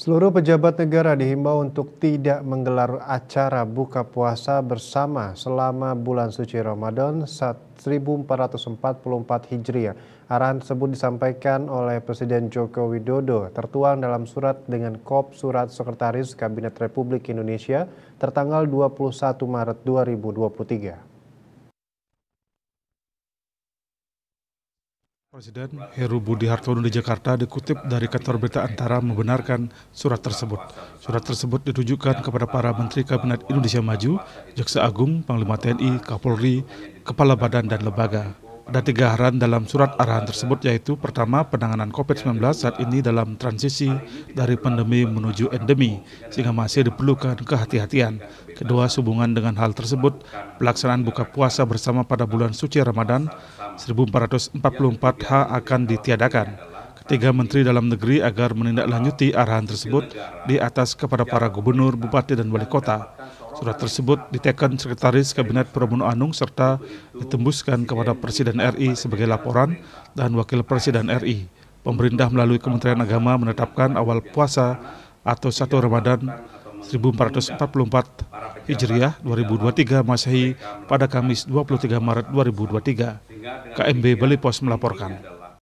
Seluruh pejabat negara dihimbau untuk tidak menggelar acara buka puasa bersama selama bulan suci Ramadan 1444 Hijriah. Arahan tersebut disampaikan oleh Presiden Joko Widodo tertuang dalam surat dengan kop surat Sekretaris Kabinet Republik Indonesia tertanggal 21 Maret 2023. Presiden Heru Budi Hartono di Jakarta dikutip dari kantor berita Antara membenarkan surat tersebut. Surat tersebut ditujukan kepada para Menteri Kabinet Indonesia Maju, Jaksa Agung, Panglima TNI, Kapolri, Kepala Badan dan Lembaga. Ada tiga arahan dalam surat arahan tersebut yaitu pertama penanganan COVID-19 saat ini dalam transisi dari pandemi menuju endemi sehingga masih diperlukan kehati-hatian. Kedua, hubungan dengan hal tersebut pelaksanaan buka puasa bersama pada bulan suci Ramadan 1444H akan ditiadakan tiga menteri dalam negeri agar menindaklanjuti arahan tersebut di atas kepada para gubernur, bupati, dan wali kota. Surat tersebut diteken Sekretaris Kabinet Pramono Anung serta ditembuskan kepada Presiden RI sebagai laporan dan Wakil Presiden RI. Pemerintah melalui Kementerian Agama menetapkan awal puasa atau satu Ramadan 1444 Hijriah 2023 Masehi pada Kamis 23 Maret 2023. KMB Balipos melaporkan.